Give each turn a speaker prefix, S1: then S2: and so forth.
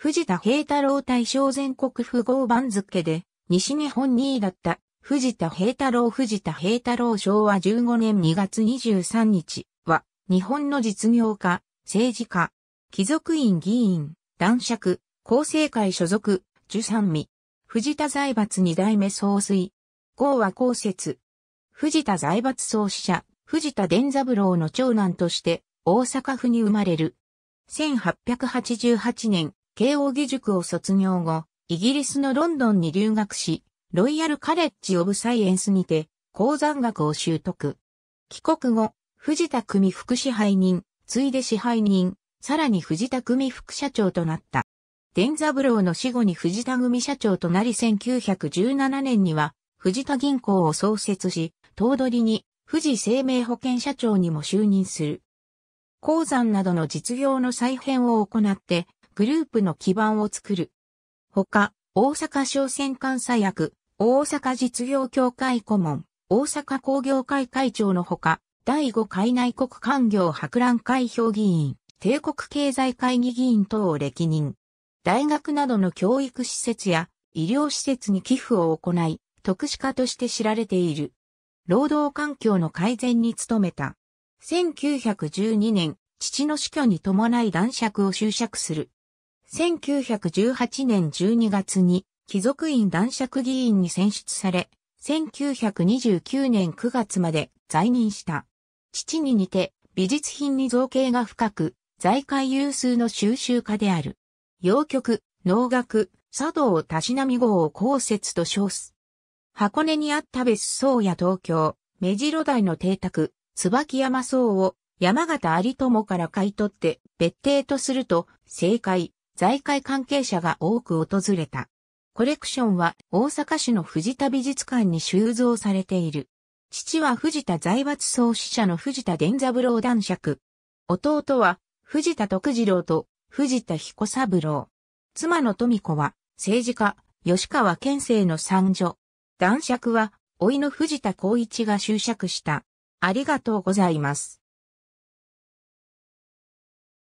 S1: 藤田平太郎大将全国富豪番付で、西日本2位だった藤田平太郎藤田平太郎昭和15年2月23日は、日本の実業家、政治家、貴族院議員、男爵、厚生会所属、十三味、藤田財閥二代目総帥、豪和公設、藤田財閥創始者、藤田伝三郎の長男として、大阪府に生まれる。1888年、慶応義塾を卒業後、イギリスのロンドンに留学し、ロイヤルカレッジ・オブ・サイエンスにて、鉱山学を習得。帰国後、藤田組副支配人、ついで支配人、さらに藤田組副社長となった。伝三郎の死後に藤田組社長となり1917年には、藤田銀行を創設し、頭取に、富士生命保険社長にも就任する。鉱山などの実業の再編を行って、グループの基盤を作る。他、大阪商船監査役、大阪実業協会顧問、大阪工業会会長のほか、第5回内国官業博覧会評議員、帝国経済会議議員等を歴任。大学などの教育施設や医療施設に寄付を行い、特殊化として知られている。労働環境の改善に努めた。1912年、父の死去に伴い男爵を就職する。1918年12月に貴族院男爵議員に選出され、1929年9月まで在任した。父に似て美術品に造形が深く、財界有数の収集家である。洋曲、農学、茶道をたしなみ号を公設と称す。箱根にあった別荘や東京、目白台の邸宅、椿山荘を山形有友から買い取って別邸とすると、正解。財界関係者が多く訪れた。コレクションは大阪市の藤田美術館に収蔵されている。父は藤田財閥創始者の藤田伝三郎男爵。弟は藤田徳次郎と藤田彦三郎。妻の富子は政治家、吉川県政の三女。男爵は、老いの藤田光一が就職した。ありがとうございます。